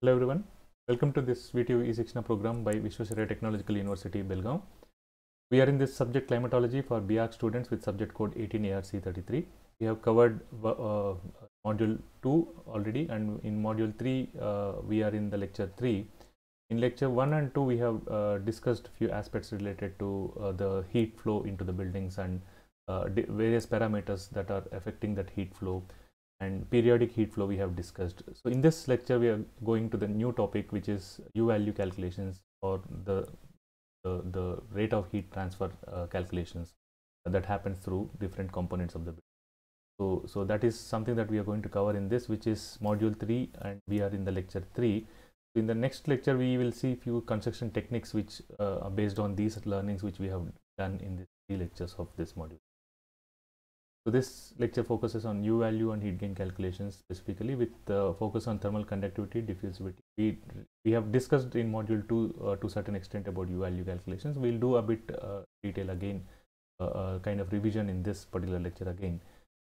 Hello everyone, welcome to this VTU e program by Vishwasharya Technological University, Belgaum. We are in this subject climatology for BARC students with subject code 18ARC33. We have covered uh, uh, module 2 already and in module 3 uh, we are in the lecture 3. In lecture 1 and 2 we have uh, discussed few aspects related to uh, the heat flow into the buildings and uh, various parameters that are affecting that heat flow and periodic heat flow we have discussed. So in this lecture, we are going to the new topic, which is U-value calculations or the, the, the, rate of heat transfer uh, calculations that happens through different components of the building. So, so that is something that we are going to cover in this, which is module 3 and we are in the lecture 3. In the next lecture, we will see few construction techniques which uh, are based on these learnings which we have done in the three lectures of this module. So this lecture focuses on U value and heat gain calculations specifically with the focus on thermal conductivity, diffusivity. We, we have discussed in module 2 uh, to certain extent about U value calculations. We'll do a bit uh, detail again, uh, uh, kind of revision in this particular lecture again.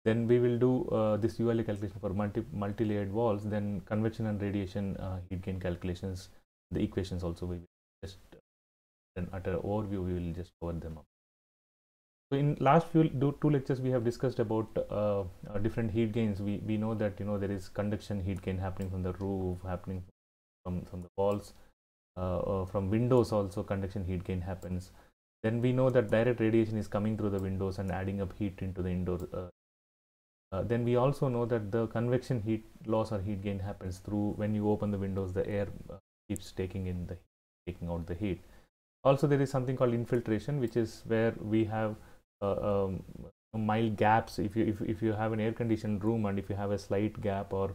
Then we will do uh, this U value calculation for multi multi-layered walls, then convection and radiation heat gain calculations, the equations also we will just an utter overview, we will just cover them up in last few two lectures we have discussed about uh, uh, different heat gains we we know that you know there is conduction heat gain happening from the roof happening from from the walls uh, uh, from windows also conduction heat gain happens then we know that direct radiation is coming through the windows and adding up heat into the indoor uh, uh then we also know that the convection heat loss or heat gain happens through when you open the windows the air keeps taking in the taking out the heat also there is something called infiltration which is where we have uh, um, mild gaps if you if, if you have an air conditioned room and if you have a slight gap or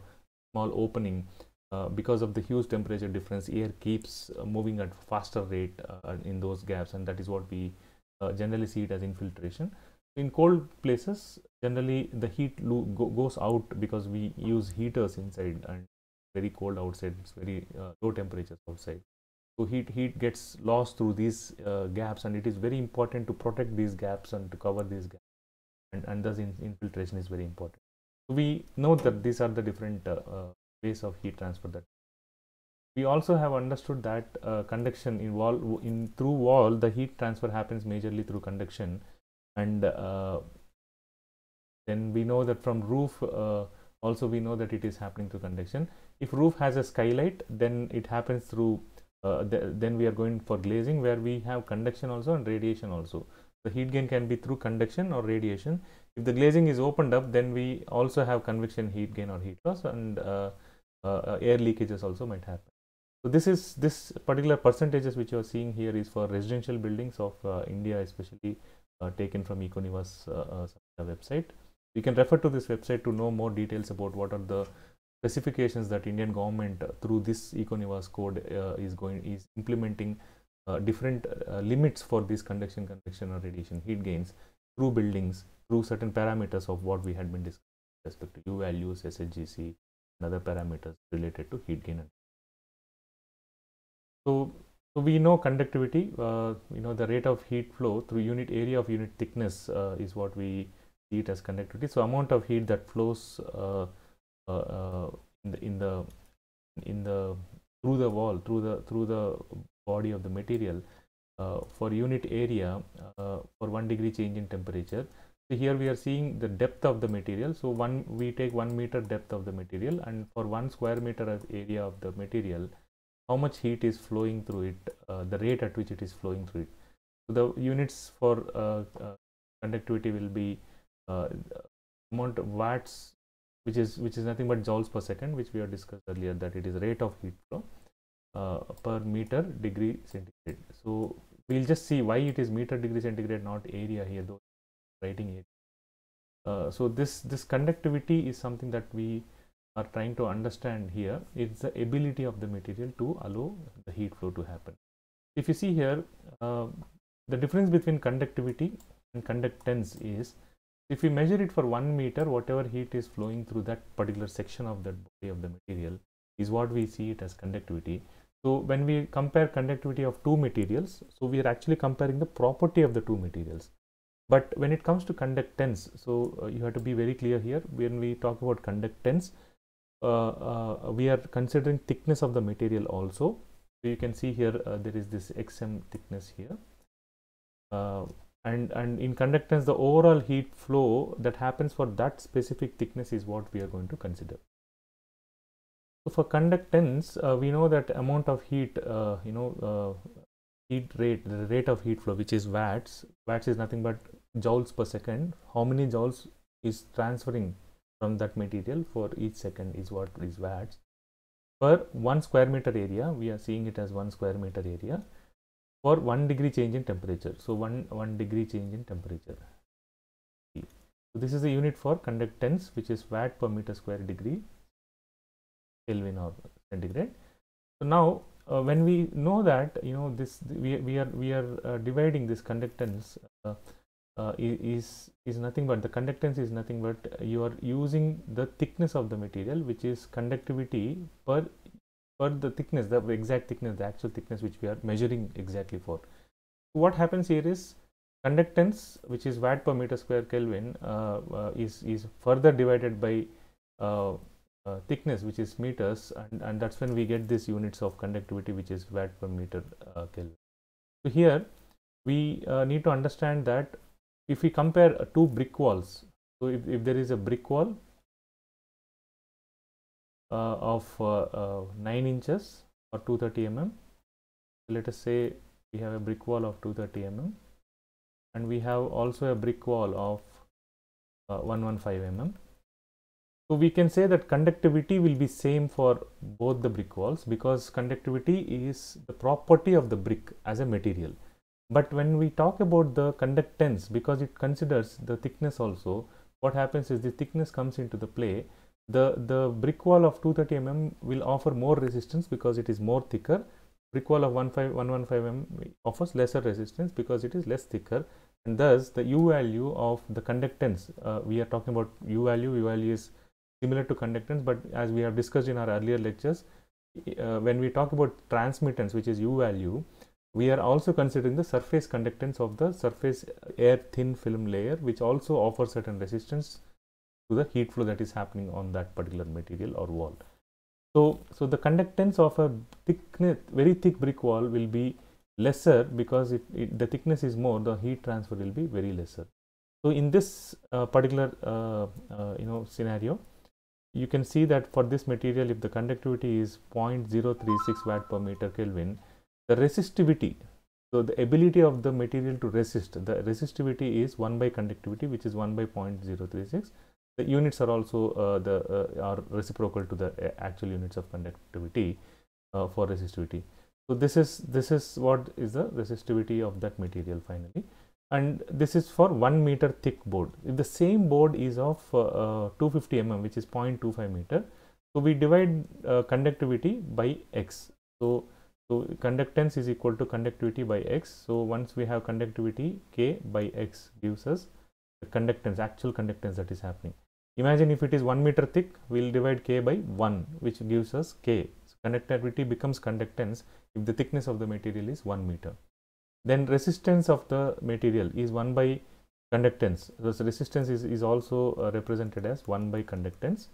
small opening uh, because of the huge temperature difference air keeps uh, moving at faster rate uh, in those gaps and that is what we uh, generally see it as infiltration in cold places generally the heat go goes out because we use heaters inside and very cold outside it's very low temperatures outside so heat, heat gets lost through these uh, gaps and it is very important to protect these gaps and to cover these gaps and, and thus in, infiltration is very important. So we know that these are the different uh, uh, ways of heat transfer that we also have understood that uh, conduction involve in through wall the heat transfer happens majorly through conduction and uh, then we know that from roof uh, also we know that it is happening through conduction if roof has a skylight then it happens through uh, th then we are going for glazing where we have conduction also and radiation also. The heat gain can be through conduction or radiation. If the glazing is opened up, then we also have convection heat gain or heat loss and uh, uh, air leakages also might happen. So this is this particular percentages which you are seeing here is for residential buildings of uh, India, especially uh, taken from Econiva's uh, website. You can refer to this website to know more details about what are the specifications that Indian government uh, through this Econivas code uh, is going is implementing uh, different limits for this conduction, convection, or radiation heat gains through buildings through certain parameters of what we had been discussing with respect to U values, SHGC, and other parameters related to heat gain. So, so we know conductivity, uh, you know the rate of heat flow through unit area of unit thickness uh, is what we see it as conductivity. So amount of heat that flows uh, in uh, the uh, in the in the through the wall through the through the body of the material uh, for unit area for one degree change in temperature so here we are seeing the depth of the material. So one we take one meter depth of the material and for one square meter of area of the material, how much heat is flowing through it, uh, the rate at which it is flowing through it. So the units for uh, uh, conductivity will be amount of watts which is which is nothing but joules per second which we have discussed earlier that it is rate of heat flow uh, per meter degree centigrade so we'll just see why it is meter degree centigrade not area here though writing it. uh, so this this conductivity is something that we are trying to understand here it's the ability of the material to allow the heat flow to happen if you see here uh, the difference between conductivity and conductance is if we measure it for one meter whatever heat is flowing through that particular section of that body of the material is what we see it as conductivity so when we compare conductivity of two materials so we are actually comparing the property of the two materials but when it comes to conductance so uh, you have to be very clear here when we talk about conductance uh, uh, we are considering thickness of the material also so you can see here uh, there is this xm thickness here uh, and and in conductance the overall heat flow that happens for that specific thickness is what we are going to consider so for conductance uh, we know that amount of heat uh, you know uh, heat rate the rate of heat flow which is watts watts is nothing but joules per second how many joules is transferring from that material for each second is what is watts per one square meter area we are seeing it as one square meter area for 1 degree change in temperature. So, 1, 1 degree change in temperature. So, this is the unit for conductance which is watt per meter square degree Kelvin or centigrade. So, now uh, when we know that you know this we, we are we are uh, dividing this conductance uh, uh is is nothing but the conductance is nothing but uh, you are using the thickness of the material which is conductivity per for the thickness, the exact thickness, the actual thickness which we are measuring exactly for. What happens here is conductance, which is watt per meter square Kelvin, uh, uh, is, is further divided by uh, uh thickness, which is meters, and, and that's when we get these units of conductivity, which is watt per meter uh, Kelvin. So here we uh, need to understand that if we compare two brick walls, so if, if there is a brick wall uh, of uh, uh, 9 inches or 230 mm let us say we have a brick wall of 230 mm and we have also a brick wall of uh, 115 mm so we can say that conductivity will be same for both the brick walls because conductivity is the property of the brick as a material but when we talk about the conductance because it considers the thickness also what happens is the thickness comes into the play the the brick wall of 230 mm will offer more resistance because it is more thicker brick wall of 115 mm offers lesser resistance because it is less thicker and thus the u value of the conductance uh, we are talking about u value u value is similar to conductance but as we have discussed in our earlier lectures uh, when we talk about transmittance which is u value we are also considering the surface conductance of the surface air thin film layer which also offers certain resistance to the heat flow that is happening on that particular material or wall. So, so the conductance of a thickness, very thick brick wall will be lesser because it, it, the thickness is more, the heat transfer will be very lesser. So, in this uh, particular uh, uh, you know scenario, you can see that for this material, if the conductivity is 0.036 watt per meter Kelvin, the resistivity, so the ability of the material to resist, the resistivity is 1 by conductivity, which is 1 by 0.036 the units are also uh, the uh, are reciprocal to the uh, actual units of conductivity uh, for resistivity so this is this is what is the resistivity of that material finally and this is for 1 meter thick board if the same board is of uh, uh, 250 mm which is 0.25 meter so we divide conductivity by x so so conductance is equal to conductivity by x so once we have conductivity k by x gives us the conductance actual conductance that is happening Imagine if it is 1 meter thick, we will divide k by 1 which gives us k. So, conductivity becomes conductance if the thickness of the material is 1 meter. Then resistance of the material is 1 by conductance. So, resistance is, is also uh, represented as 1 by conductance.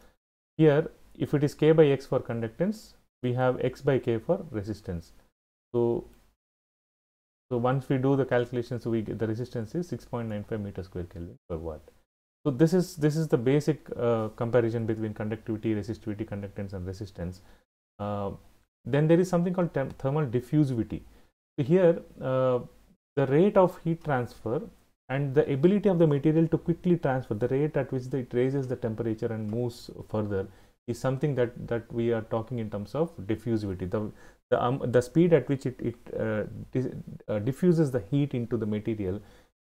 Here if it is k by x for conductance, we have x by k for resistance. So, so once we do the calculations, we get the resistance is 6.95 meter square Kelvin per watt. So this is this is the basic uh, comparison between conductivity, resistivity, conductance, and resistance. Uh, then there is something called thermal diffusivity. So here, uh, the rate of heat transfer and the ability of the material to quickly transfer, the rate at which the, it raises the temperature and moves further, is something that that we are talking in terms of diffusivity. The the, um, the speed at which it, it uh, uh, diffuses the heat into the material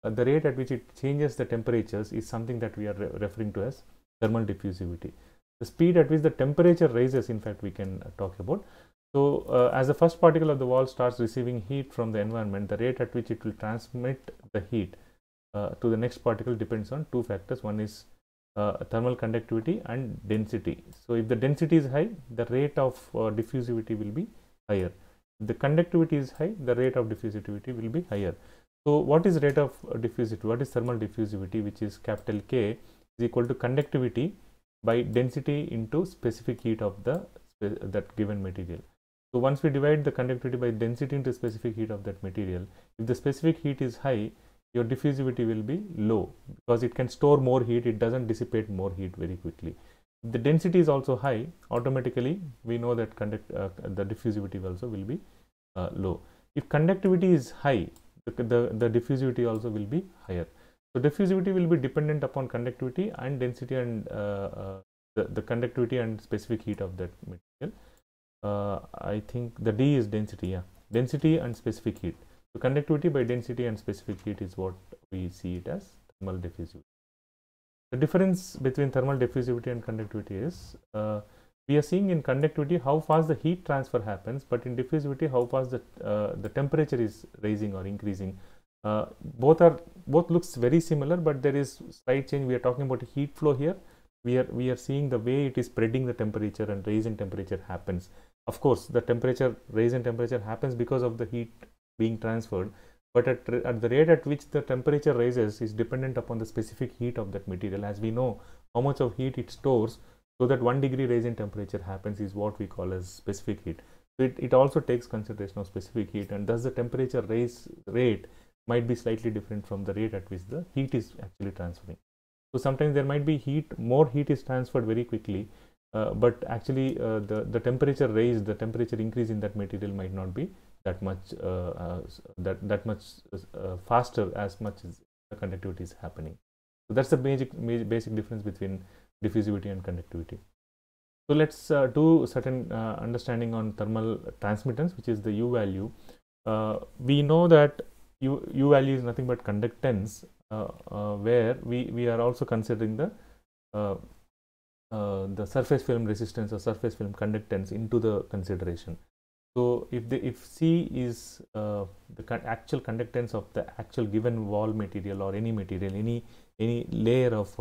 uh, the rate at which it changes the temperatures is something that we are re referring to as thermal diffusivity. The speed at which the temperature rises, in fact, we can uh, talk about. So, uh, as the first particle of the wall starts receiving heat from the environment, the rate at which it will transmit the heat uh, to the next particle depends on two factors. One is uh, thermal conductivity and density. So, if the density is high, the rate of diffusivity will be higher. If the conductivity is high, the rate of diffusivity will be higher. So, what is rate of uh, diffusivity? What is thermal diffusivity which is capital K is equal to conductivity by density into specific heat of the that given material. So, once we divide the conductivity by density into specific heat of that material, if the specific heat is high, your diffusivity will be low because it can store more heat, it does not dissipate more heat very quickly. If the density is also high, automatically we know that conduct, uh, the diffusivity also will be uh, low. If conductivity is high, the, the diffusivity also will be higher. So diffusivity will be dependent upon conductivity and density and uh, uh, the, the, conductivity and specific heat of that material. Uh, I think the D is density, yeah, density and specific heat. So conductivity by density and specific heat is what we see it as thermal diffusivity. The difference between thermal diffusivity and conductivity is uh, we are seeing in conductivity how fast the heat transfer happens, but in diffusivity how fast the, uh, the temperature is raising or increasing. Uh, both are both looks very similar, but there is slight change. We are talking about heat flow here. We are we are seeing the way it is spreading the temperature and raising temperature happens. Of course, the temperature raising in temperature happens because of the heat being transferred, but at, at the rate at which the temperature raises is dependent upon the specific heat of that material. As we know, how much of heat it stores so that one degree rise in temperature happens is what we call as specific heat. So it, it also takes consideration of specific heat and thus the temperature rise rate might be slightly different from the rate at which the heat is actually transferring. So sometimes there might be heat, more heat is transferred very quickly, uh, but actually uh, the, the temperature rise, the temperature increase in that material might not be that much uh, uh that, that much uh, uh, faster as much as the conductivity is happening. So that's the basic, basic difference between diffusivity and conductivity. So let's uh, do certain uh, understanding on thermal transmittance, which is the U value. Uh, we know that U, U value is nothing but conductance, uh, uh, where we, we are also considering the uh, the surface film resistance or surface film conductance into the consideration. So if the if C is the con actual conductance of the actual given wall material or any material, any any layer of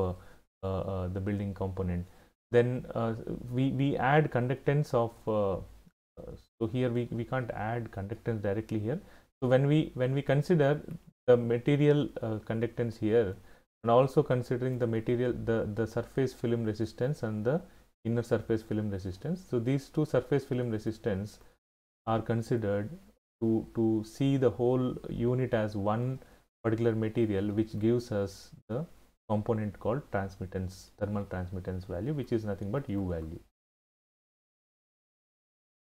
uh, uh, the building component. Then uh, we, we add conductance of, so here we, we can't add conductance directly here. So when we, when we consider the material conductance here, and also considering the material the the surface film resistance and the inner surface film resistance so these two surface film resistance are considered to to see the whole unit as one particular material which gives us the component called transmittance, thermal transmittance value, which is nothing but U value.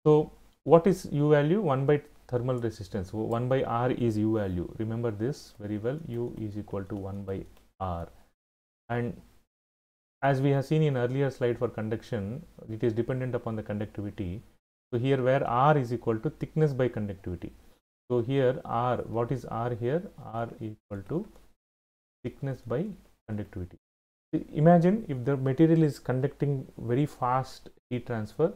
So what is U value? 1 by thermal resistance, 1 by R is U value. Remember this very well, U is equal to 1 by R. And as we have seen in earlier slide for conduction, it is dependent upon the conductivity. So here where R is equal to thickness by conductivity. So here R, what is R here? R equal to thickness by conductivity. Imagine if the material is conducting very fast heat transfer,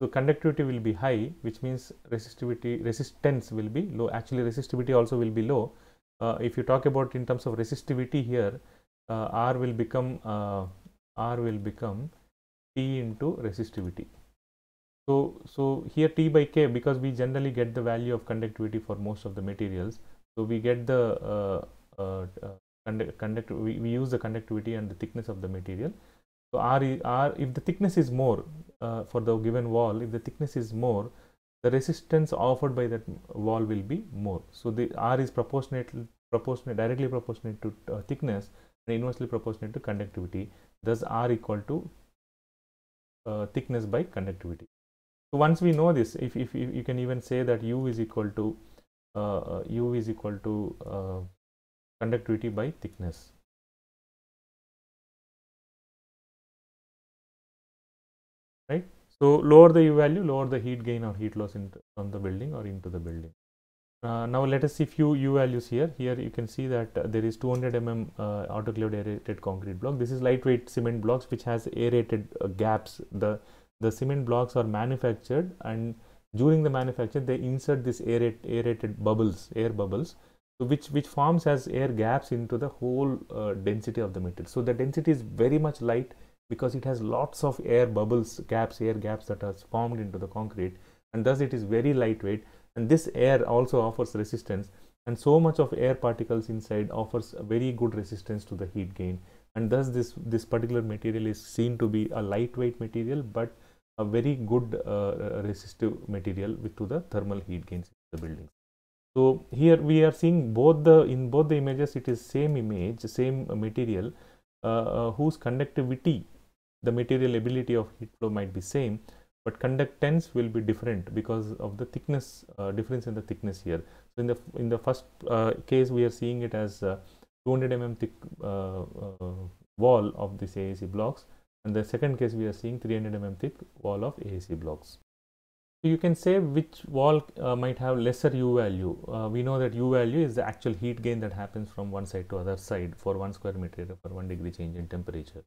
so conductivity will be high, which means resistivity, resistance will be low. Actually, resistivity also will be low. Uh, if you talk about in terms of resistivity here, uh, R will become uh, R will become T into resistivity. So, so here T by K because we generally get the value of conductivity for most of the materials. So we get the uh, uh, uh, conduct, conduct we, we, use the conductivity and the thickness of the material. So R, R if the thickness is more uh, for the given wall, if the thickness is more, the resistance offered by that wall will be more. So the R is proportionate, proportionate directly proportionate to uh, thickness and inversely proportionate to conductivity. Thus R equal to uh, thickness by conductivity. So once we know this, if, if, if you can even say that U is equal to uh, uh, U is equal to uh, conductivity by thickness. Right. So, lower the U value, lower the heat gain or heat loss into, from the building or into the building. Uh, now, let us see few U values here. Here you can see that uh, there is 200 mm uh, autoclaved aerated concrete block. This is lightweight cement blocks which has aerated uh, gaps. The, the cement blocks are manufactured and during the manufacture they insert this aerate, aerated bubbles, air bubbles so which which forms as air gaps into the whole uh, density of the material so the density is very much light because it has lots of air bubbles gaps air gaps that are formed into the concrete and thus it is very lightweight and this air also offers resistance and so much of air particles inside offers a very good resistance to the heat gain and thus this this particular material is seen to be a lightweight material but a very good uh, uh resistive material with to the thermal heat gains in the buildings so, here we are seeing both the in both the images it is same image same material uh, uh, whose conductivity the material ability of heat flow might be same but conductance will be different because of the thickness uh, difference in the thickness here. So, in the in the first uh, case we are seeing it as uh, 200 mm thick uh, wall of this AAC blocks and the second case we are seeing 300 mm thick wall of AAC blocks you can say which wall uh, might have lesser U value. Uh, we know that U value is the actual heat gain that happens from one side to other side for one square meter for one degree change in temperature.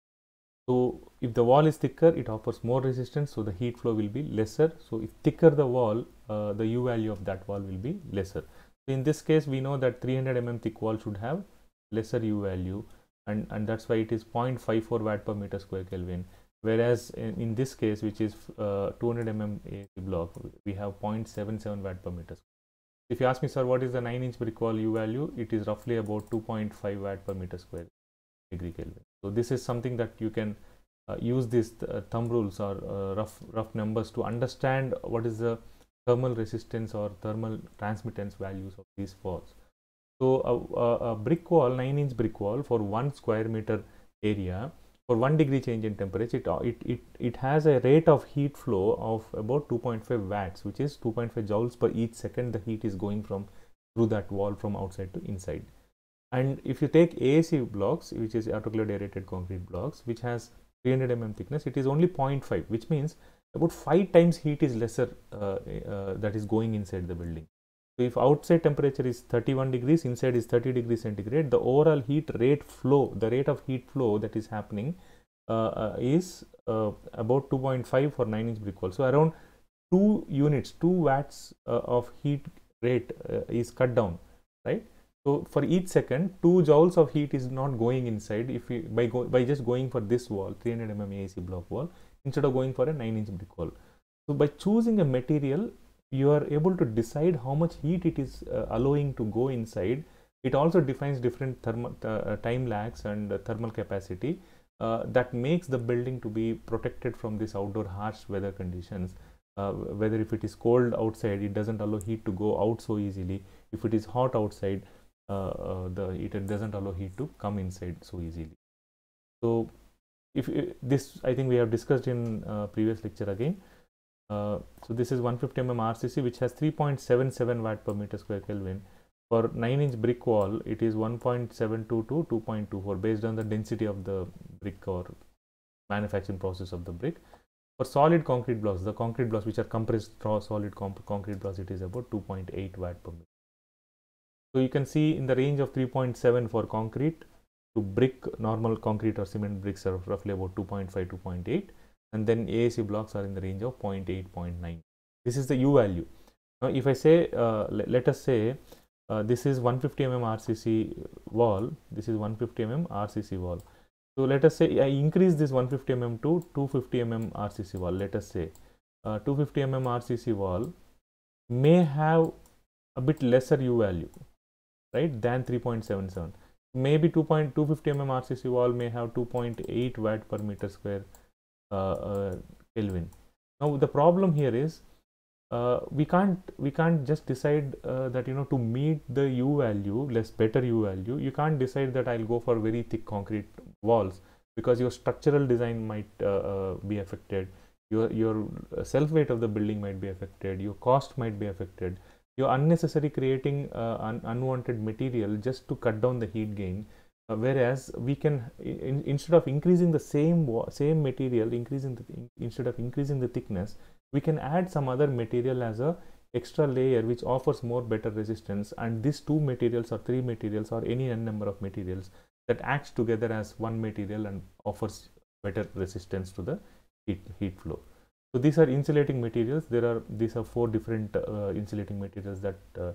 So if the wall is thicker, it offers more resistance, so the heat flow will be lesser. So if thicker the wall, uh, the U value of that wall will be lesser. So in this case, we know that 300 mm thick wall should have lesser U value and, and that's why it is 0.54 watt per meter square Kelvin whereas in, in this case which is uh, 200 mm AC block we have 0.77 watt per meter square. if you ask me sir what is the 9 inch brick wall u value it is roughly about 2.5 watt per meter square degree kelvin so this is something that you can uh, use these th uh, thumb rules or uh, rough rough numbers to understand what is the thermal resistance or thermal transmittance values of these walls so a, uh, a, uh, a brick wall 9 inch brick wall for 1 square meter area for 1 degree change in temperature it, it, it, it has a rate of heat flow of about 2.5 watts which is 2.5 joules per each second the heat is going from through that wall from outside to inside and if you take AAC blocks which is autoclave aerated concrete blocks which has 300 mm thickness it is only 0.5 which means about 5 times heat is lesser uh, uh, that is going inside the building if outside temperature is 31 degrees, inside is 30 degrees centigrade, the overall heat rate flow, the rate of heat flow that is happening uh, uh is uh, about 2.5 for 9 inch brick wall. So around 2 units, 2 watts uh, of heat rate uh, is cut down, right? So for each second, 2 joules of heat is not going inside if we, by, go, by just going for this wall, 300 mm AAC block wall, instead of going for a 9 inch brick wall. So by choosing a material you are able to decide how much heat it is uh, allowing to go inside. It also defines different thermal, uh, uh time lags and uh, thermal capacity uh, that makes the building to be protected from these outdoor harsh weather conditions. Uh, whether if it is cold outside, it doesn't allow heat to go out so easily. If it is hot outside, the it doesn't allow heat to come inside so easily. So, if this, I think we have discussed in previous lecture again. Uh, so this is 150 mm RCC which has 3.77 watt per meter square Kelvin. For 9 inch brick wall, it is 1.72 to 2.24 based on the density of the brick or manufacturing process of the brick. For solid concrete blocks, the concrete blocks which are compressed solid concrete blocks, it is about 2.8 watt per meter. So you can see in the range of 3.7 for concrete to brick, normal concrete or cement bricks are roughly about 2.5, to 2.8 and then AAC blocks are in the range of 0.8, 0.9. This is the U value. Now, if I say, uh, let, let, us say, uh, this is 150 mm RCC wall, this is 150 mm RCC wall. So, let us say I increase this 150 mm to 250 mm RCC wall, let us say. Uh, 250 mm RCC wall may have a bit lesser U value, right, than 3.77. Maybe 2.250 mm RCC wall may have 2.8 watt per meter square uh, uh, Kelvin. Now the problem here is uh, we can't we can't just decide uh, that you know to meet the u value less better u value you can't decide that i'll go for very thick concrete walls because your structural design might uh, uh be affected your your self weight of the building might be affected your cost might be affected You're unnecessary creating un unwanted material just to cut down the heat gain uh, whereas we can in, instead of increasing the same same material increasing the, instead of increasing the thickness we can add some other material as a extra layer which offers more better resistance and these two materials or three materials or any n number of materials that acts together as one material and offers better resistance to the heat, heat flow. So these are insulating materials. There are these are four different uh, insulating materials that uh,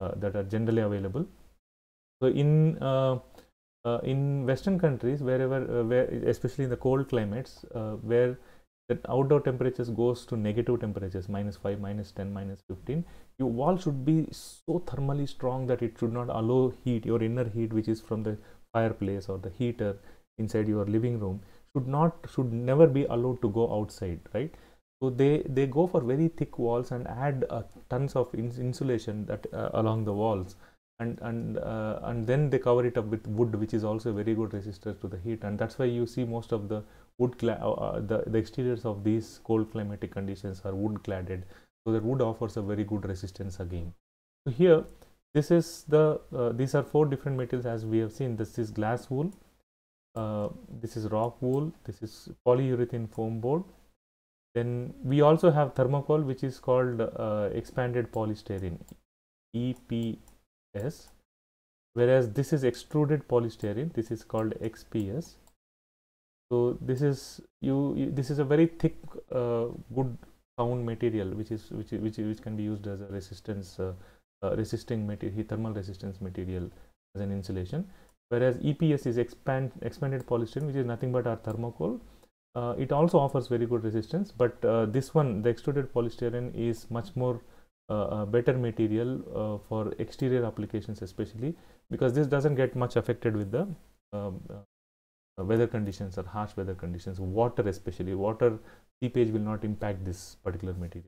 uh, that are generally available. So in uh, uh, in Western countries, wherever, uh, where especially in the cold climates, uh, where the outdoor temperatures goes to negative temperatures, minus 5, minus 10, minus 15, your wall should be so thermally strong that it should not allow heat, your inner heat, which is from the fireplace or the heater inside your living room, should not, should never be allowed to go outside, right? So they, they go for very thick walls and add uh, tons of ins insulation that uh, along the walls and and uh, and then they cover it up with wood which is also a very good resistor to the heat and that's why you see most of the wood uh, uh, the, the exteriors of these cold climatic conditions are wood cladded so that wood offers a very good resistance again so here this is the uh, these are four different materials as we have seen this is glass wool uh, this is rock wool this is polyurethane foam board then we also have thermocol which is called uh, expanded polystyrene EP S whereas this is extruded polystyrene this is called XPS so this is you, you this is a very thick uh, good sound material which is which which which can be used as a resistance uh, uh, resisting material thermal resistance material as an insulation whereas EPS is expand expanded polystyrene which is nothing but our thermocol uh, it also offers very good resistance but uh, this one the extruded polystyrene is much more uh, uh, better material uh, for exterior applications especially because this doesn't get much affected with the um, uh, weather conditions or harsh weather conditions water especially water seepage will not impact this particular material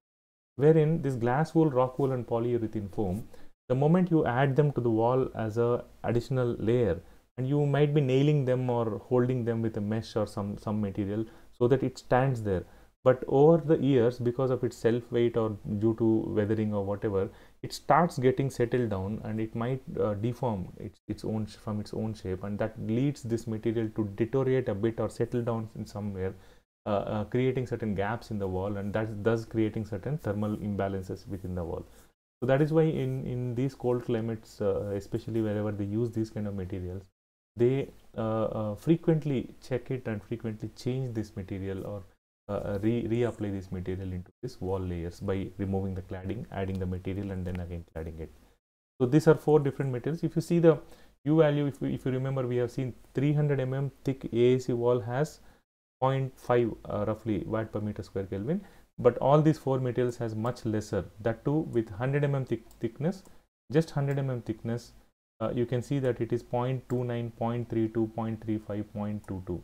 wherein this glass wool rock wool and polyurethane foam the moment you add them to the wall as a additional layer and you might be nailing them or holding them with a mesh or some some material so that it stands there but over the years because of its self weight or due to weathering or whatever it starts getting settled down and it might uh, deform its, its own from its own shape and that leads this material to deteriorate a bit or settle down in somewhere uh, uh, creating certain gaps in the wall and that thus creating certain thermal imbalances within the wall so that is why in in these cold climates uh, especially wherever they use these kind of materials they uh, uh, frequently check it and frequently change this material or uh, re reapply this material into this wall layers by removing the cladding, adding the material and then again cladding it. So these are four different materials. If you see the U value, if, we, if you remember, we have seen 300 mm thick AAC wall has 0.5 uh, roughly watt per meter square Kelvin, but all these four materials has much lesser. That too with 100 mm thick thickness, just 100 mm thickness, uh, you can see that it is 0 0.29, 0 0.32, 0 0.35, 0.22.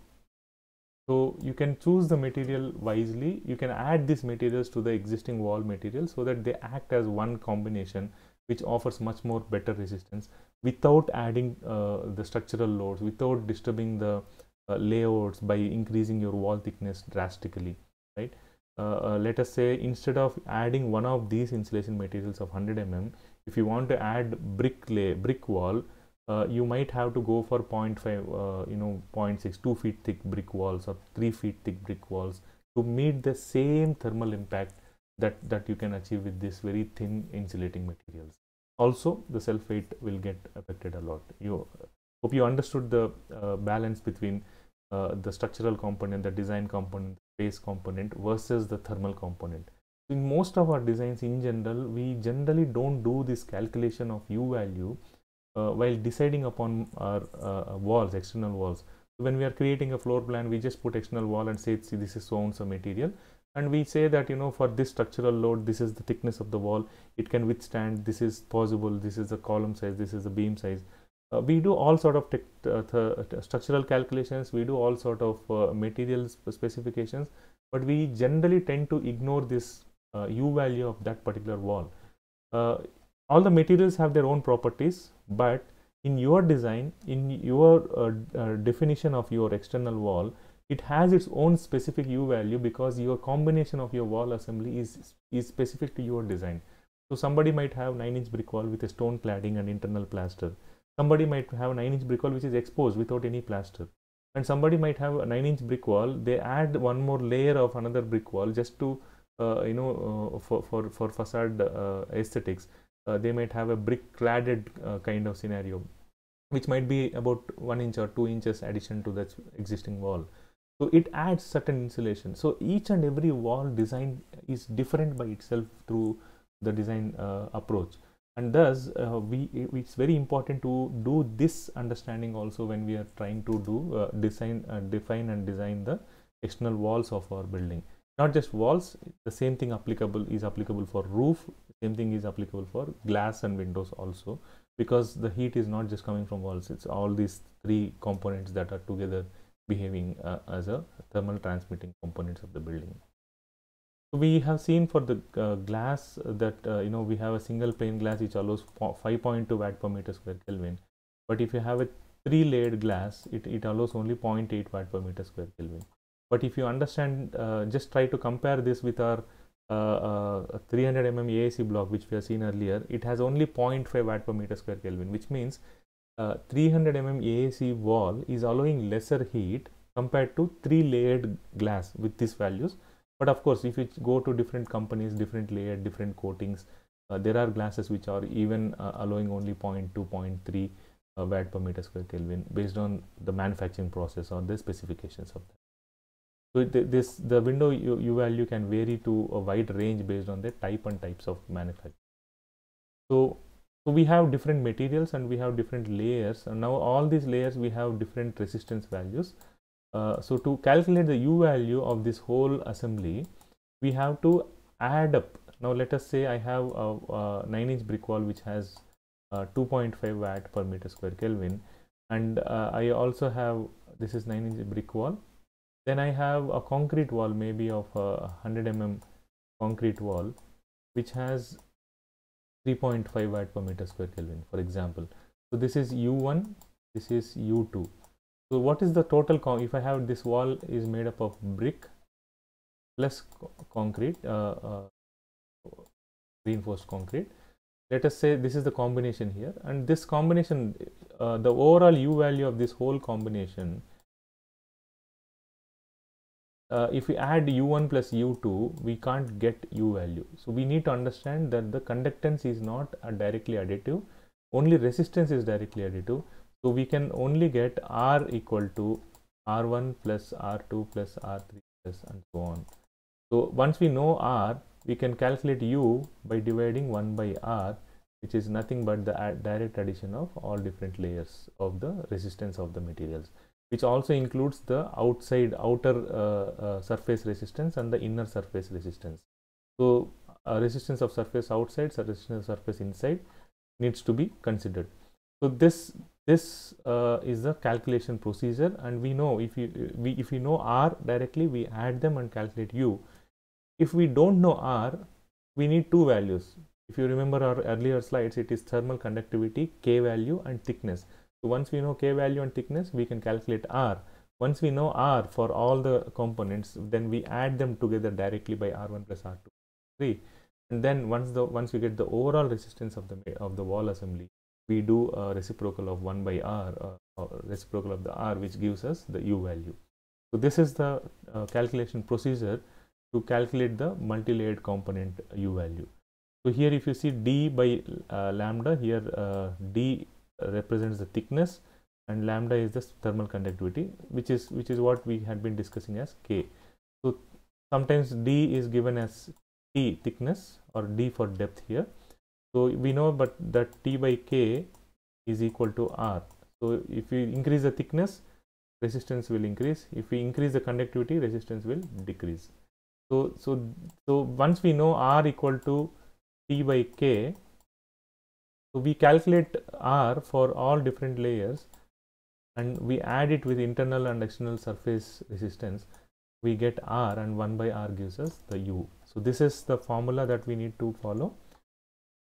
So you can choose the material wisely. You can add these materials to the existing wall material so that they act as one combination which offers much more better resistance without adding uh, the structural loads, without disturbing the uh, layouts by increasing your wall thickness drastically, right? Uh, uh let us say instead of adding one of these insulation materials of 100 mm, if you want to add brick lay, brick wall, uh, you might have to go for 0.5 uh, you know 0.6 2 feet thick brick walls or 3 feet thick brick walls to meet the same thermal impact that that you can achieve with this very thin insulating materials also the self weight will get affected a lot you hope you understood the uh, balance between uh, the structural component the design component the space component versus the thermal component in most of our designs in general we generally don't do this calculation of u value uh, while deciding upon our uh, walls, external walls. So when we are creating a floor plan, we just put external wall and say, see, this is so and so material and we say that you know for this structural load this is the thickness of the wall it can withstand this is possible this is the column size this is the beam size uh, we do all sort of uh, uh structural calculations we do all sort of uh, material specifications but we generally tend to ignore this u value of that particular wall all the materials have their own properties but in your design in your uh, uh, definition of your external wall it has its own specific u value because your combination of your wall assembly is is specific to your design so somebody might have 9 inch brick wall with a stone cladding and internal plaster somebody might have 9 inch brick wall which is exposed without any plaster and somebody might have a 9 inch brick wall they add one more layer of another brick wall just to uh, you know uh, for, for for facade uh, aesthetics uh, they might have a brick cladded uh, kind of scenario which might be about one inch or two inches addition to the existing wall so it adds certain insulation so each and every wall design is different by itself through the design uh, approach and thus uh, we it's very important to do this understanding also when we are trying to do uh, design uh, define and design the external walls of our building not just walls the same thing applicable is applicable for roof same thing is applicable for glass and windows also because the heat is not just coming from walls it's all these three components that are together behaving uh, as a thermal transmitting components of the building we have seen for the uh, glass that uh, you know we have a single pane glass which allows 5.2 watt per meter square kelvin but if you have a three layered glass it, it allows only 0.8 watt per meter square kelvin but if you understand uh, just try to compare this with our uh, uh, 300 mm AAC block which we have seen earlier, it has only 0.5 watt per meter square Kelvin, which means uh, 300 mm AAC wall is allowing lesser heat compared to three layered glass with these values. But of course, if you go to different companies, different layer, different coatings, uh, there are glasses which are even uh, allowing only 0 0.2, 0 0.3 uh, watt per meter square Kelvin based on the manufacturing process or the specifications of that. So this the window U, U, value can vary to a wide range based on the type and types of manufacture. So, so we have different materials and we have different layers and now all these layers we have different resistance values. Uh, so to calculate the U value of this whole assembly, we have to add up. Now let us say I have a, a 9 inch brick wall which has uh, 2.5 watt per meter square Kelvin and uh, I also have this is 9 inch brick wall then I have a concrete wall maybe of a uh, 100 mm concrete wall which has 3.5 watt per meter square Kelvin for example so this is U1 this is U2 so what is the total if I have this wall is made up of brick plus co concrete uh, uh, reinforced concrete let us say this is the combination here and this combination uh, the overall U value of this whole combination uh, if we add u1 plus u2 we can't get u value so we need to understand that the conductance is not directly additive only resistance is directly additive so we can only get r equal to r1 plus r2 plus r3 plus and so on so once we know r we can calculate u by dividing 1 by r which is nothing but the direct addition of all different layers of the resistance of the materials which also includes the outside outer uh, uh, surface resistance and the inner surface resistance. So uh, resistance of surface outside, resistance of surface inside needs to be considered. So this this uh, is the calculation procedure and we know if you we if we know r directly we add them and calculate u if we don't know r we need two values if you remember our earlier slides it is thermal conductivity k value and thickness so once we know K value and thickness, we can calculate R. Once we know R for all the components, then we add them together directly by R1 plus R2, 3. And then once the once we get the overall resistance of the of the wall assembly, we do a reciprocal of 1 by R, uh, or reciprocal of the R, which gives us the U value. So this is the uh, calculation procedure to calculate the multi-layered component U value. So here if you see D by uh, lambda, here uh, D represents the thickness and lambda is the thermal conductivity which is which is what we had been discussing as k so sometimes d is given as t thickness or d for depth here so we know but that t by k is equal to r so if we increase the thickness resistance will increase if we increase the conductivity resistance will decrease so so so once we know r equal to t by k so we calculate R for all different layers and we add it with internal and external surface resistance. We get R and 1 by R gives us the U. So this is the formula that we need to follow.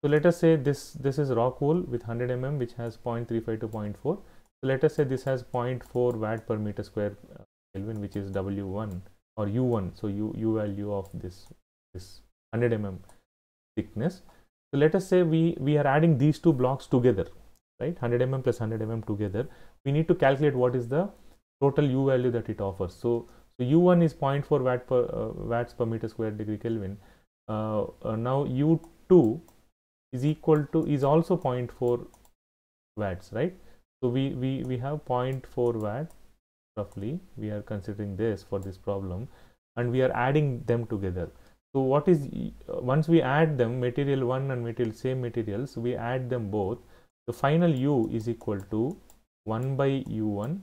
So let us say this, this is rock wool with 100 mm which has 0.35 to 0.4. So let us say this has 0.4 watt per meter square uh, Kelvin which is W1 or U1. So U, U value of this, this 100 mm thickness. So let us say we, we are adding these two blocks together, right? 100 mm plus 100 mm together. We need to calculate what is the total U value that it offers. So, so U1 is 0.4 watt per, uh, watts per meter square degree Kelvin. Uh, uh, now U2 is equal to is also 0.4 watts, right? So we, we, we have 0.4 watt roughly. We are considering this for this problem and we are adding them together. So, what is uh, once we add them material 1 and material same materials we add them both the final u is equal to 1 by u1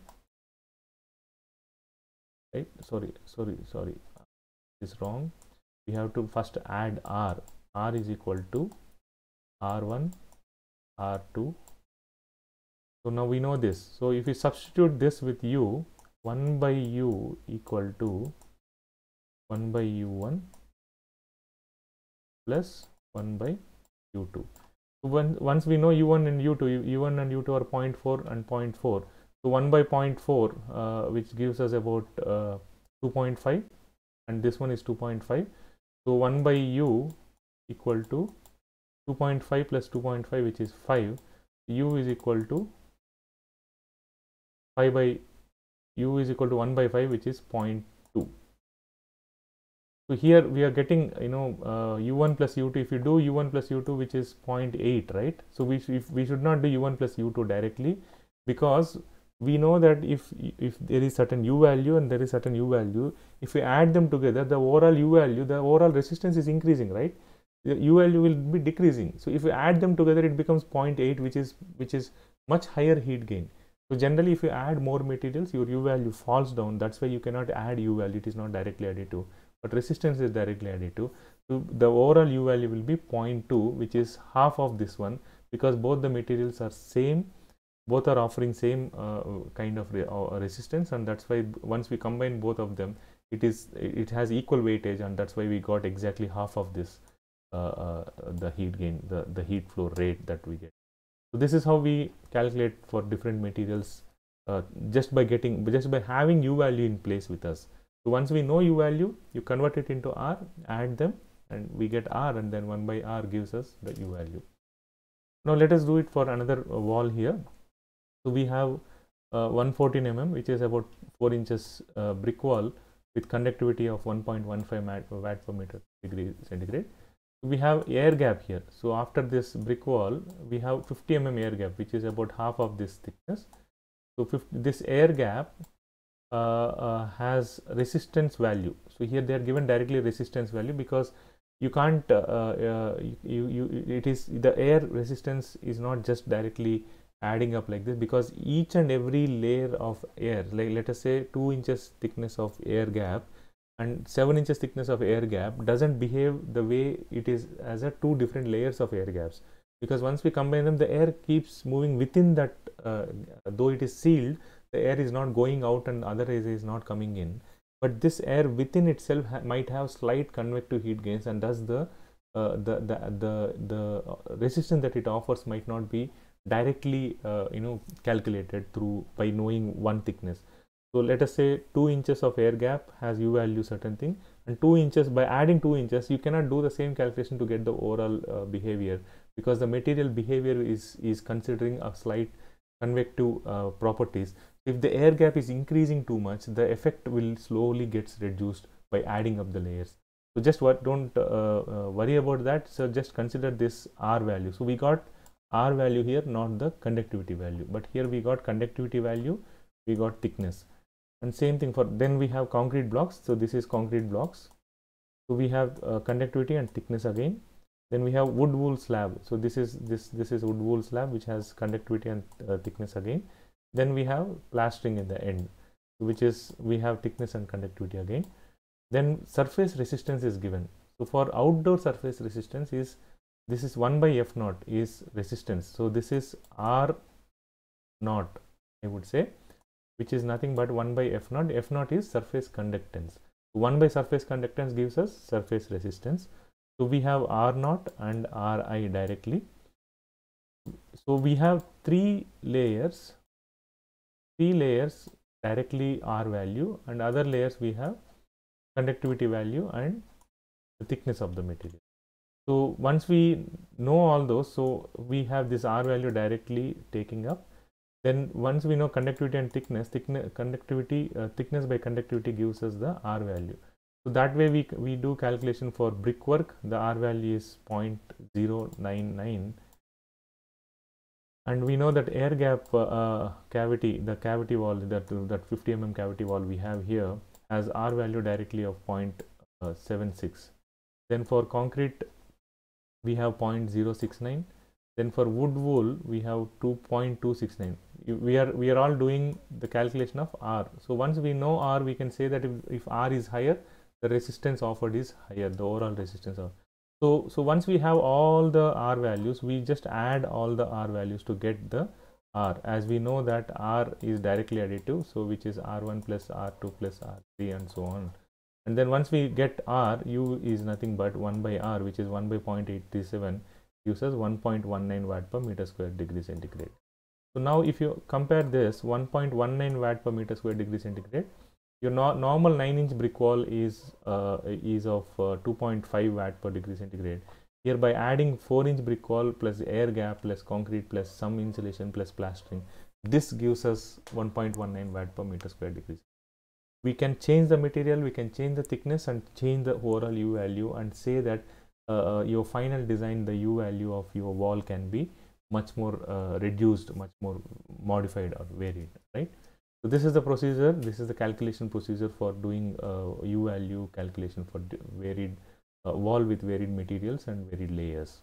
right sorry sorry sorry uh, is wrong we have to first add r r is equal to r1 r2 so now we know this so if we substitute this with u 1 by u equal to 1 by u1 plus 1 by u2. So when, once we know u1 and u2, u1 and u2 are 0.4 and 0.4. So 1 by 0.4 uh, which gives us about uh, 2.5 and this one is 2.5. So 1 by u equal to 2.5 plus 2.5 which is 5. u is equal to 5 by u is equal to 1 by 5 which is 0.2 so here we are getting you know uh, u1 plus u2 if you do u1 plus u2 which is 0.8 right. So we, we should not do u1 plus u2 directly because we know that if if there is certain u value and there is certain u value if we add them together the overall u value the overall resistance is increasing right the u value will be decreasing so if we add them together it becomes 0.8 which is which is much higher heat gain so generally if you add more materials your u value falls down that's why you cannot add u value it is not directly additive but resistance is directly added to. So the overall U value will be 0.2 which is half of this one because both the materials are same both are offering same uh, kind of re uh, resistance and that's why once we combine both of them it is it has equal weightage and that's why we got exactly half of this uh, uh, the heat gain the, the heat flow rate that we get so this is how we calculate for different materials uh, just by getting just by having u value in place with us so once we know u value, you convert it into r, add them and we get r and then 1 by r gives us the u value. Now let us do it for another uh, wall here. So we have uh, 114 mm which is about 4 inches uh, brick wall with conductivity of 1.15 uh, watt per meter degree centigrade. We have air gap here. So after this brick wall, we have 50 mm air gap which is about half of this thickness. So 50, this air gap uh, uh, has resistance value. So here they are given directly resistance value because you can't you, uh, you, you it is the air resistance is not just directly adding up like this because each and every layer of air like let us say 2 inches thickness of air gap and 7 inches thickness of air gap doesn't behave the way it is as a two different layers of air gaps because once we combine them the air keeps moving within that uh, though it is sealed air is not going out and other air is not coming in but this air within itself ha might have slight convective heat gains and thus the, uh, the, the the the resistance that it offers might not be directly uh, you know calculated through by knowing one thickness so let us say 2 inches of air gap has u value certain thing and 2 inches by adding 2 inches you cannot do the same calculation to get the overall uh, behavior because the material behavior is is considering a slight convective uh, properties if the air gap is increasing too much the effect will slowly gets reduced by adding up the layers so just what don't uh, uh, worry about that so just consider this r value so we got r value here not the conductivity value but here we got conductivity value we got thickness and same thing for then we have concrete blocks so this is concrete blocks so we have uh, conductivity and thickness again then we have wood wool slab so this is this this is wood wool slab which has conductivity and uh, thickness again then we have plastering in the end, which is we have thickness and conductivity again. Then surface resistance is given. So for outdoor surface resistance is this is 1 by F naught is resistance. So this is R naught, I would say, which is nothing but 1 by F naught. F naught is surface conductance. 1 by surface conductance gives us surface resistance. So we have R naught and Ri directly. So we have three layers three layers directly R value and other layers we have conductivity value and the thickness of the material. So once we know all those, so we have this R value directly taking up. Then once we know conductivity and thickness, thickness conductivity uh, thickness by conductivity gives us the R value. So that way we, we do calculation for brickwork, the R value is 0.099 and we know that air gap uh, uh, cavity, the cavity wall, that, that 50 mm cavity wall we have here has R value directly of uh, 0.76. Then for concrete, we have 0.069. Then for wood wool, we have 2.269. We are, we are all doing the calculation of R. So once we know R, we can say that if, if R is higher, the resistance offered is higher, the overall resistance offered. So, so once we have all the R values, we just add all the R values to get the R. As we know that R is directly additive, so which is R1 plus R2 plus R3 and so on. And then once we get R, U is nothing but 1 by R, which is 1 by 0.837, gives us 1.19 watt per meter square degree centigrade. So now if you compare this 1.19 watt per meter square degree centigrade your no normal 9 inch brick wall is uh, is of uh, 2.5 watt per degree centigrade here by adding 4 inch brick wall plus air gap plus concrete plus some insulation plus plastering this gives us 1.19 watt per meter square degree. we can change the material we can change the thickness and change the overall u value and say that uh, uh your final design the u value of your wall can be much more uh, reduced much more modified or varied right so, this is the procedure, this is the calculation procedure for doing uh, U value calculation for varied uh, wall with varied materials and varied layers.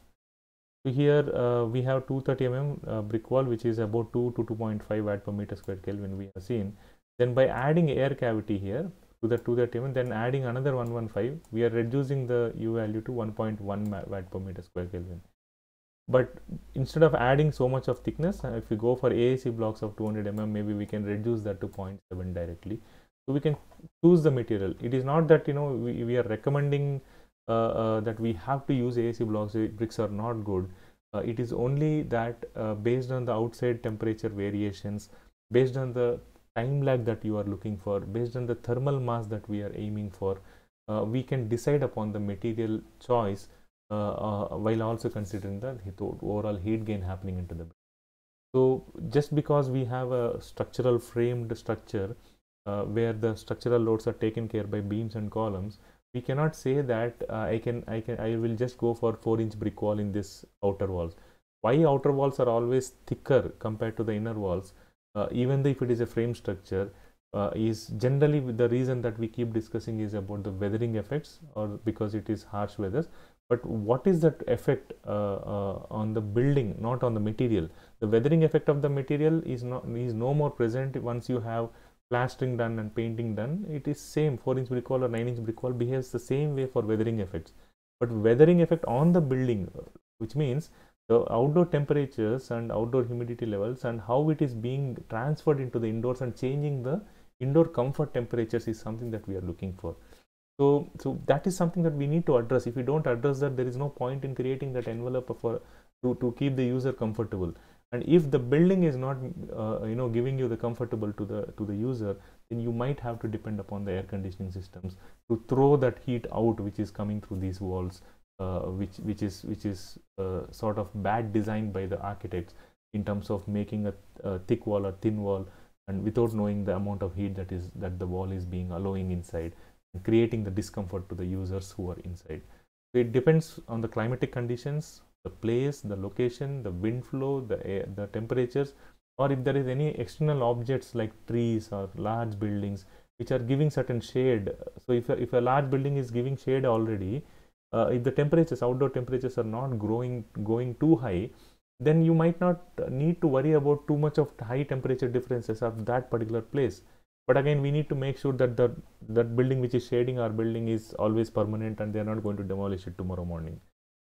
So, here uh, we have 230 mm uh, brick wall which is about 2 to 2.5 watt per meter square Kelvin we have seen. Then by adding air cavity here to the 230 mm then adding another 115 we are reducing the U value to 1.1 watt per meter square Kelvin but instead of adding so much of thickness uh, if we go for AAC blocks of 200 mm maybe we can reduce that to 0.7 directly so we can choose the material it is not that you know we, we are recommending uh, uh, that we have to use AAC blocks eh, bricks are not good uh, it is only that uh, based on the outside temperature variations based on the time lag that you are looking for based on the thermal mass that we are aiming for uh, we can decide upon the material choice uh, uh, while also considering the overall heat gain happening into the building. So just because we have a structural framed structure uh, where the structural loads are taken care by beams and columns, we cannot say that uh, I can I can I will just go for four inch brick wall in this outer walls. Why outer walls are always thicker compared to the inner walls, uh, even though if it is a frame structure, uh, is generally the reason that we keep discussing is about the weathering effects or because it is harsh weathers but what is that effect uh, uh, on the building not on the material the weathering effect of the material is not is no more present once you have plastering done and painting done it is same 4 inch brick wall or 9 inch brick wall behaves the same way for weathering effects but weathering effect on the building which means the outdoor temperatures and outdoor humidity levels and how it is being transferred into the indoors and changing the indoor comfort temperatures is something that we are looking for so, so that is something that we need to address. If we don't address that, there is no point in creating that envelope for to, to keep the user comfortable. And if the building is not, uh, you know, giving you the comfortable to the to the user, then you might have to depend upon the air conditioning systems to throw that heat out, which is coming through these walls, uh, which which is which is uh, sort of bad design by the architects in terms of making a, a thick wall or thin wall, and without knowing the amount of heat that is that the wall is being allowing inside creating the discomfort to the users who are inside. So it depends on the climatic conditions, the place, the location, the wind flow, the air, the temperatures, or if there is any external objects like trees or large buildings which are giving certain shade. So if a, if a large building is giving shade already, uh, if the temperatures, outdoor temperatures are not growing going too high, then you might not need to worry about too much of high temperature differences of that particular place but again we need to make sure that the that building which is shading our building is always permanent and they are not going to demolish it tomorrow morning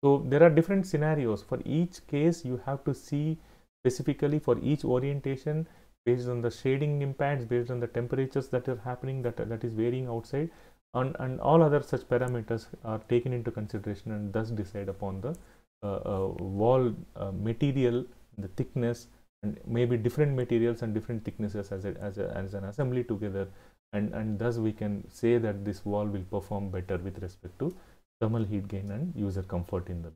so there are different scenarios for each case you have to see specifically for each orientation based on the shading impacts based on the temperatures that are happening that that is varying outside and, and all other such parameters are taken into consideration and thus decide upon the uh, uh, wall uh, material the thickness and maybe different materials and different thicknesses as, a, as, a, as an assembly together and, and thus we can say that this wall will perform better with respect to thermal heat gain and user comfort in the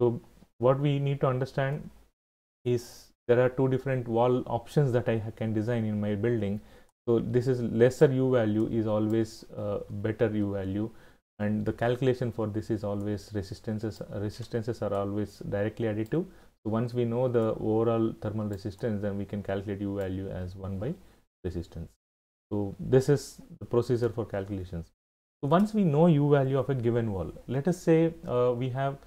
so what we need to understand is there are two different wall options that I can design in my building so this is lesser u value is always uh, better u value and the calculation for this is always resistances resistances are always directly additive so once we know the overall thermal resistance, then we can calculate U value as 1 by resistance. So this is the procedure for calculations. So once we know U value of a given wall, let us say uh, we have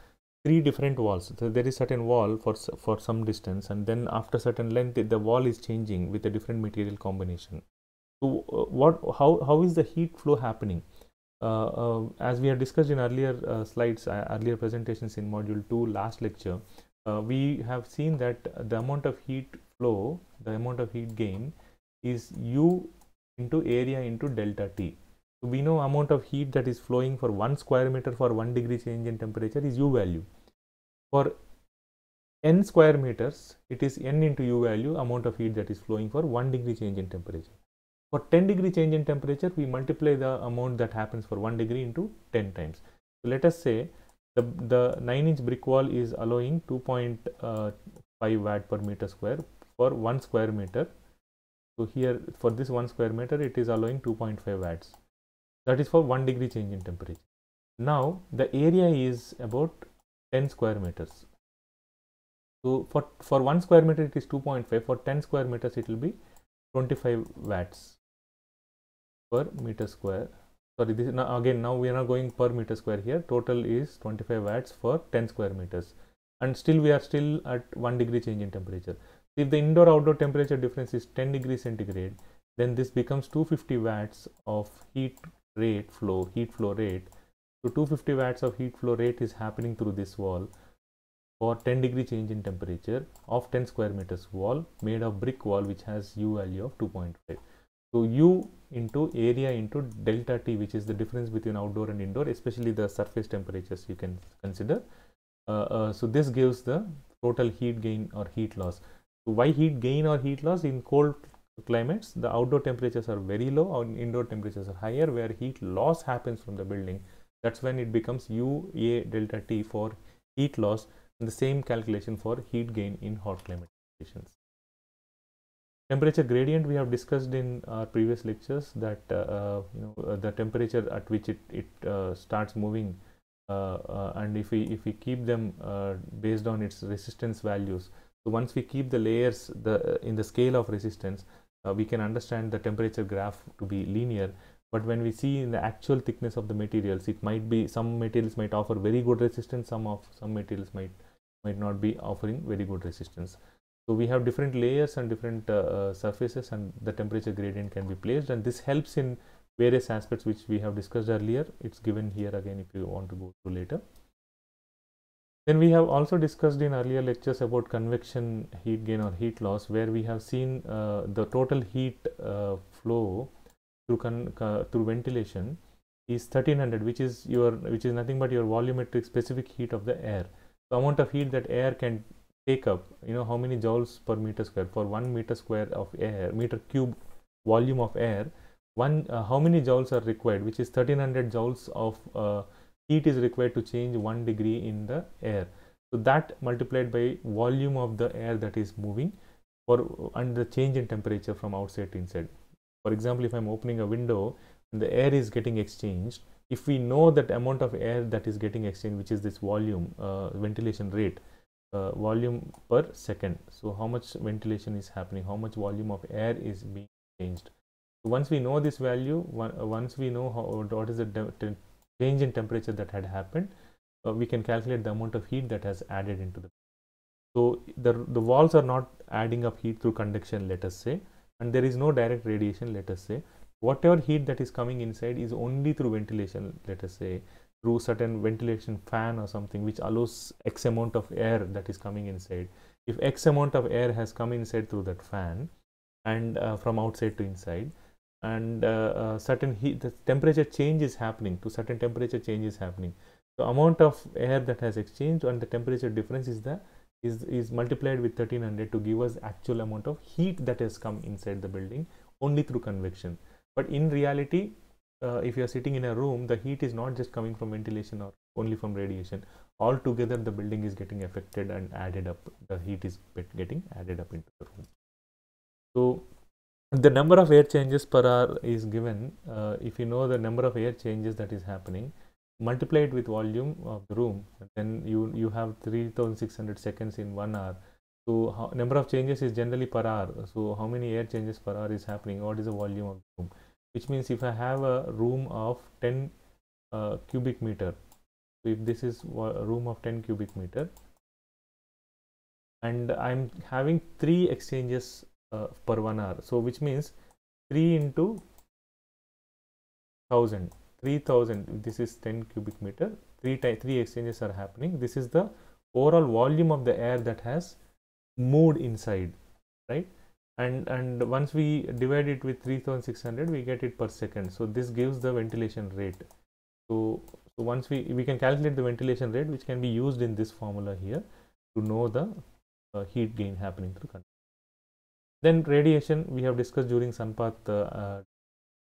three different walls. So there is certain wall for, for some distance and then after certain length, the wall is changing with a different material combination. So uh, what, how, how is the heat flow happening? Uh, uh as we have discussed in earlier uh, slides, uh, earlier presentations in module 2 last lecture, uh, we have seen that the amount of heat flow, the amount of heat gain is U into area into delta T. So we know amount of heat that is flowing for 1 square meter for 1 degree change in temperature is U value. For n square meters, it is n into U value amount of heat that is flowing for 1 degree change in temperature. For 10 degree change in temperature, we multiply the amount that happens for 1 degree into 10 times. So let us say the, the 9 inch brick wall is allowing 2.5 uh, watt per meter square for 1 square meter. So here for this 1 square meter it is allowing 2.5 watts. That is for 1 degree change in temperature. Now the area is about 10 square meters. So for, for 1 square meter it is 2.5, for 10 square meters it will be 25 watts per meter square sorry this is now again now we are not going per meter square here total is 25 watts for 10 square meters and still we are still at 1 degree change in temperature if the indoor outdoor temperature difference is 10 degree centigrade then this becomes 250 watts of heat rate flow heat flow rate so 250 watts of heat flow rate is happening through this wall for 10 degree change in temperature of 10 square meters wall made of brick wall which has u value of 2.5 so, U into area into delta T which is the difference between outdoor and indoor especially the surface temperatures you can consider. Uh, uh, so, this gives the total heat gain or heat loss. So why heat gain or heat loss? In cold climates the outdoor temperatures are very low or indoor temperatures are higher where heat loss happens from the building. That's when it becomes U A delta T for heat loss and the same calculation for heat gain in hot climate conditions. Temperature gradient we have discussed in our previous lectures that uh, uh you know uh, the temperature at which it, it uh, starts moving uh, uh and if we if we keep them based on its resistance values. So once we keep the layers the in the scale of resistance, we can understand the temperature graph to be linear. But when we see in the actual thickness of the materials, it might be some materials might offer very good resistance, some of some materials might might not be offering very good resistance. So we have different layers and different uh, uh, surfaces and the temperature gradient can be placed and this helps in various aspects which we have discussed earlier. It's given here again if you want to go through later. Then we have also discussed in earlier lectures about convection heat gain or heat loss where we have seen uh, the total heat uh, flow through, through ventilation is 1300 which is your which is nothing but your volumetric specific heat of the air the amount of heat that air can take up you know how many joules per meter square for one meter square of air meter cube volume of air one uh, how many joules are required which is 1300 joules of uh, heat is required to change one degree in the air so that multiplied by volume of the air that is moving for and the change in temperature from outside to inside for example if i'm opening a window and the air is getting exchanged if we know that amount of air that is getting exchanged which is this volume uh, ventilation rate uh, volume per second so how much ventilation is happening how much volume of air is being changed so once we know this value uh, once we know how, what is the change in temperature that had happened uh, we can calculate the amount of heat that has added into the so the, the walls are not adding up heat through conduction let us say and there is no direct radiation let us say whatever heat that is coming inside is only through ventilation let us say through certain ventilation fan or something which allows x amount of air that is coming inside if x amount of air has come inside through that fan and uh, from outside to inside and uh, uh, certain heat the temperature change is happening to certain temperature change is happening the amount of air that has exchanged and the temperature difference is the is is multiplied with 1300 to give us actual amount of heat that has come inside the building only through convection but in reality uh, if you are sitting in a room the heat is not just coming from ventilation or only from radiation altogether the building is getting affected and added up the heat is getting added up into the room so the number of air changes per hour is given uh, if you know the number of air changes that is happening multiply it with volume of the room then you you have 3600 seconds in one hour so how, number of changes is generally per hour so how many air changes per hour is happening what is the volume of the room which means if I have a room of 10 uh, cubic meter if this is a room of 10 cubic meter and I'm having three exchanges uh, per one hour so which means 3 into 1000 3000 this is 10 cubic meter three three exchanges are happening this is the overall volume of the air that has moved inside right and and once we divide it with 3600 we get it per second so this gives the ventilation rate so so once we we can calculate the ventilation rate which can be used in this formula here to know the uh, heat gain happening through conduction then radiation we have discussed during sunpath uh, uh,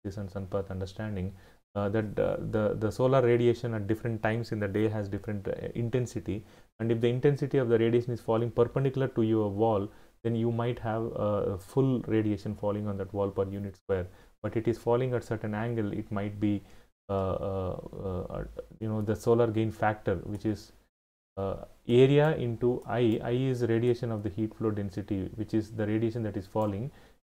this and sunpath understanding uh, that uh, the the solar radiation at different times in the day has different uh, intensity and if the intensity of the radiation is falling perpendicular to your wall then you might have a full radiation falling on that wall per unit square but it is falling at certain angle it might be uh, uh, uh, you know the solar gain factor which is area into i i is radiation of the heat flow density which is the radiation that is falling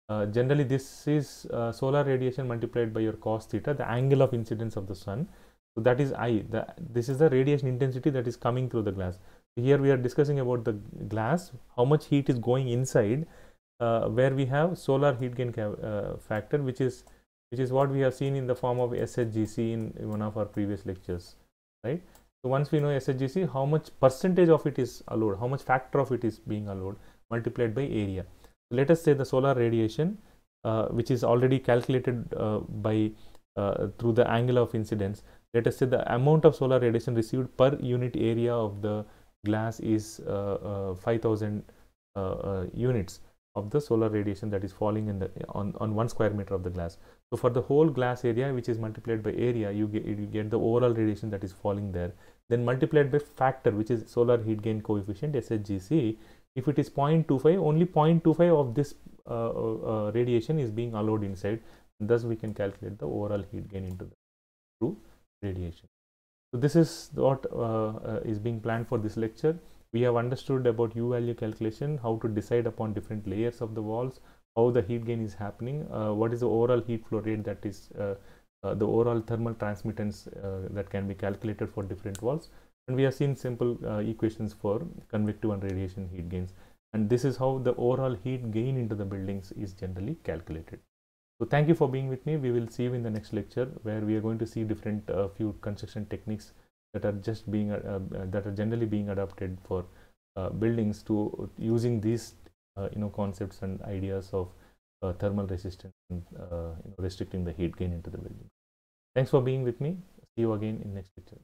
uh, generally this is uh, solar radiation multiplied by your cos theta the angle of incidence of the sun so that is i the, this is the radiation intensity that is coming through the glass here we are discussing about the glass how much heat is going inside uh, where we have solar heat gain uh, factor which is which is what we have seen in the form of SHGC in, one of our previous lectures right so once we know SHGC how much percentage of it is allowed how much factor of it is being allowed multiplied by area so let us say the solar radiation uh, which is already calculated uh, by uh, through the angle of incidence let us say the amount of solar radiation received per unit area of the glass is uh, uh, 5000 uh, units of the solar radiation that is falling in the on, on one square meter of the glass. So for the whole glass area which is multiplied by area you get, you get the overall radiation that is falling there then multiplied by factor which is solar heat gain coefficient SHGC if it is 0.25 only 0.25 of this uh, uh, radiation is being allowed inside thus we can calculate the overall heat gain into the true radiation. So this is what uh, uh, is being planned for this lecture. We have understood about U-value calculation, how to decide upon different layers of the walls, how the heat gain is happening, uh, what is the overall heat flow rate that is uh, uh the overall thermal transmittance uh, that can be calculated for different walls. And we have seen simple equations for convective and radiation heat gains. And this is how the overall heat gain into the buildings is generally calculated. So thank you for being with me. We will see you in the next lecture where we are going to see different uh, few construction techniques that are just being uh, uh, that are generally being adopted for uh, buildings to using these uh, you know concepts and ideas of uh, thermal resistance and you know, restricting the heat gain into the building. Thanks for being with me. See you again in next lecture.